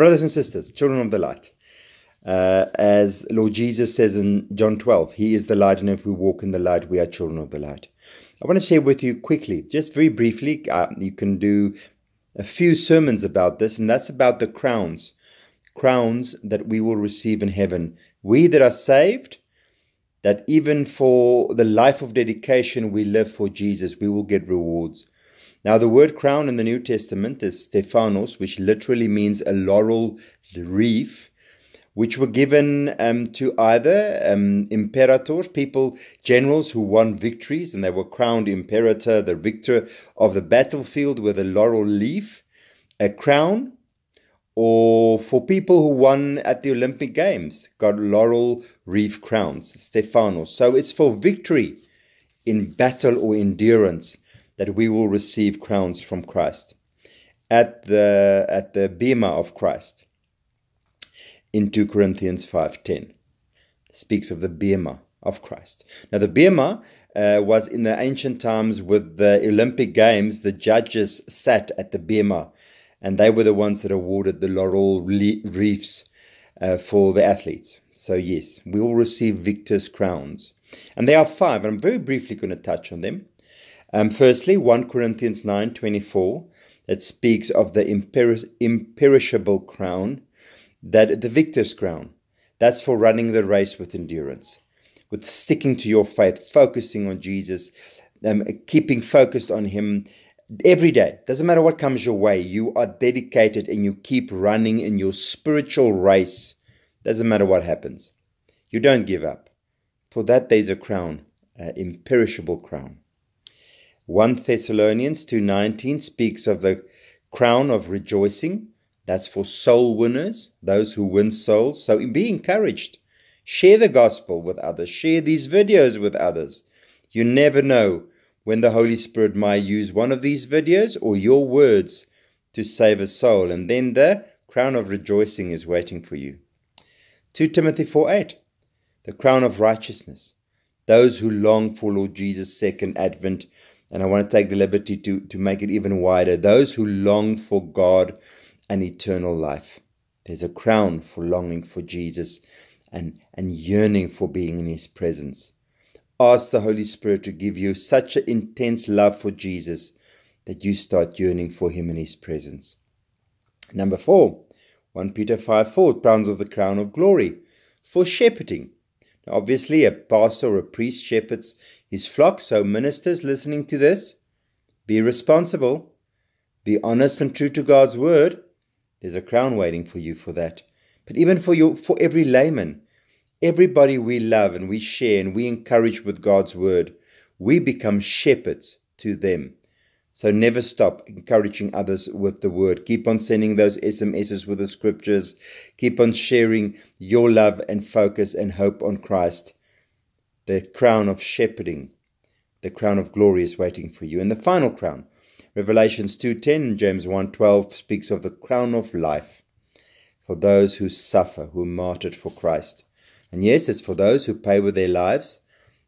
Brothers and sisters, children of the light, uh, as Lord Jesus says in John 12, He is the light, and if we walk in the light, we are children of the light. I want to share with you quickly, just very briefly, uh, you can do a few sermons about this, and that's about the crowns, crowns that we will receive in heaven. We that are saved, that even for the life of dedication we live for Jesus, we will get rewards. Now, the word crown in the New Testament is Stephanos, which literally means a laurel wreath, which were given um, to either um, imperators, people, generals who won victories, and they were crowned imperator, the victor of the battlefield with a laurel leaf, a crown, or for people who won at the Olympic Games, got laurel wreath crowns, Stephanos. So it's for victory in battle or endurance that we will receive crowns from Christ at the at the bema of Christ in 2 Corinthians 5:10 speaks of the bema of Christ. Now the bema uh, was in the ancient times with the Olympic games the judges sat at the bema and they were the ones that awarded the laurel wreaths uh, for the athletes. So yes, we will receive victors crowns. And there are five, and I'm very briefly going to touch on them. Um, firstly, 1 Corinthians 9 24, that speaks of the imperishable crown, that the victor's crown. That's for running the race with endurance, with sticking to your faith, focusing on Jesus, um, keeping focused on Him every day. Doesn't matter what comes your way, you are dedicated and you keep running in your spiritual race. Doesn't matter what happens, you don't give up. For that, there's a crown, an imperishable crown. 1 Thessalonians 2:19 speaks of the crown of rejoicing. That's for soul winners, those who win souls. So be encouraged. Share the gospel with others. Share these videos with others. You never know when the Holy Spirit might use one of these videos or your words to save a soul. And then the crown of rejoicing is waiting for you. 2 Timothy 4:8, the crown of righteousness. Those who long for Lord Jesus' second advent and I want to take the liberty to, to make it even wider. Those who long for God and eternal life. There's a crown for longing for Jesus and, and yearning for being in his presence. Ask the Holy Spirit to give you such an intense love for Jesus that you start yearning for him in his presence. Number four, 1 Peter 5 4, crowns of the crown of glory for shepherding. Now, obviously, a pastor or a priest shepherds his flock. So, ministers listening to this, be responsible, be honest and true to God's word. There's a crown waiting for you for that. But even for you, for every layman, everybody we love and we share and we encourage with God's word, we become shepherds to them. So never stop encouraging others with the word. Keep on sending those SMSs with the scriptures. Keep on sharing your love and focus and hope on Christ. The crown of shepherding, the crown of glory is waiting for you. And the final crown, Revelations 2.10, James 1.12 speaks of the crown of life for those who suffer, who are martyred for Christ. And yes, it's for those who pay with their lives,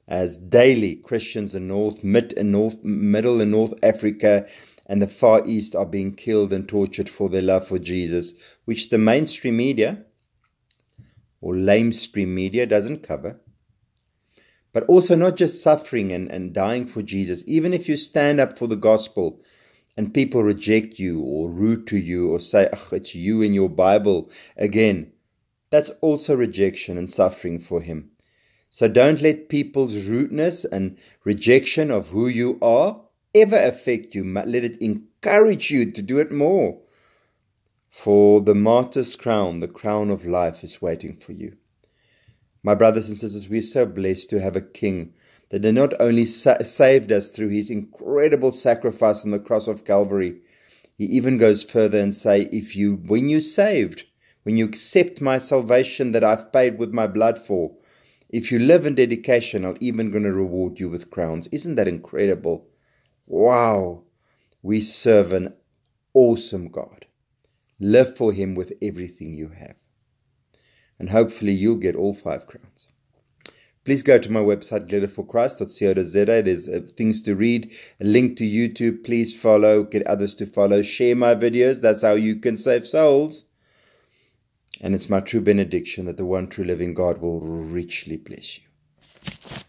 as daily Christians in North, Mid and North, Middle and North Africa and the Far East are being killed and tortured for their love for Jesus, which the mainstream media or lamestream media doesn't cover but also not just suffering and, and dying for Jesus. Even if you stand up for the gospel and people reject you or rude to you or say, oh, it's you and your Bible again, that's also rejection and suffering for Him. So don't let people's rudeness and rejection of who you are ever affect you. Let it encourage you to do it more. For the martyr's crown, the crown of life, is waiting for you. My brothers and sisters, we're so blessed to have a king that not only sa saved us through his incredible sacrifice on the cross of Calvary, he even goes further and say, if you, when you saved, when you accept my salvation that I've paid with my blood for, if you live in dedication, I'm even going to reward you with crowns. Isn't that incredible? Wow. We serve an awesome God. Live for him with everything you have and hopefully you'll get all five crowns. Please go to my website, glitterforchrist.co.za. There's uh, things to read, a link to YouTube. Please follow, get others to follow, share my videos. That's how you can save souls. And it's my true benediction that the one true living God will richly bless you.